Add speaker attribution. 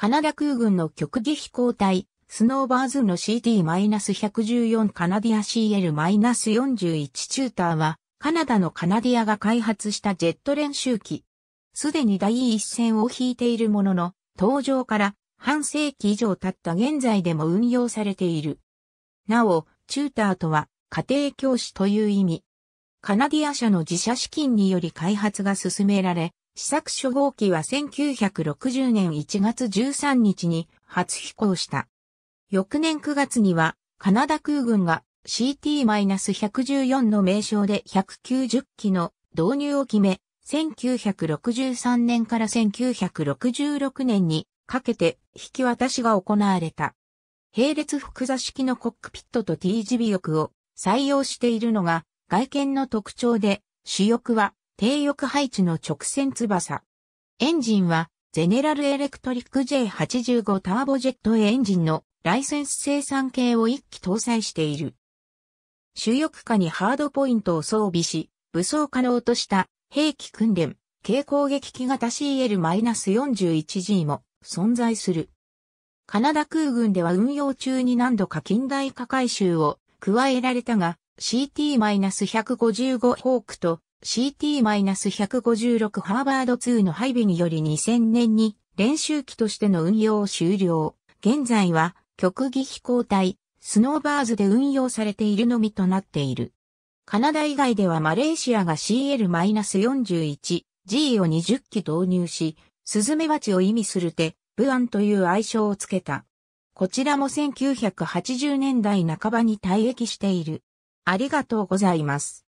Speaker 1: カナダ空軍
Speaker 2: の極技飛行隊、スノーバーズの CT-114 カナディア CL-41 チューターは、カナダのカナディアが開発したジェット練習機。すでに第一線を引いているものの、登場から半世紀以上経った現在でも運用されている。なお、チューターとは、家庭教師という意味。カナディア社の自社資金により開発が進められ、試作初号機は1960年1月13日に初飛行した。翌年9月には、カナダ空軍が CT-114 の名称で190機の導入を決め、1963年から1966年にかけて引き渡しが行われた。並列複座式のコックピットと T 字尾翼を採用しているのが外見の特徴で、主翼は低翼配置の直線翼。エンジンは、ゼネラルエレクトリック J85 ターボジェットエンジンのライセンス生産系を一機搭載している。主翼下にハードポイントを装備し、武装可能とした兵器訓練、軽攻撃機型 CL-41G も存在する。カナダ空軍では運用中に何度か近代化改修を加えられたが、CT-155 ホークと CT-156 ハーバード2の配備により2000年に練習機としての運用を終了。現在は極技飛行隊、スノーバーズで運用されているのみとなっている。カナダ以外ではマレーシアが CL-41G を20機導入し、スズメバチを意味するて、ブアンという愛称をつけた。こちらも1980年代半ばに退役している。
Speaker 1: ありがとうございます。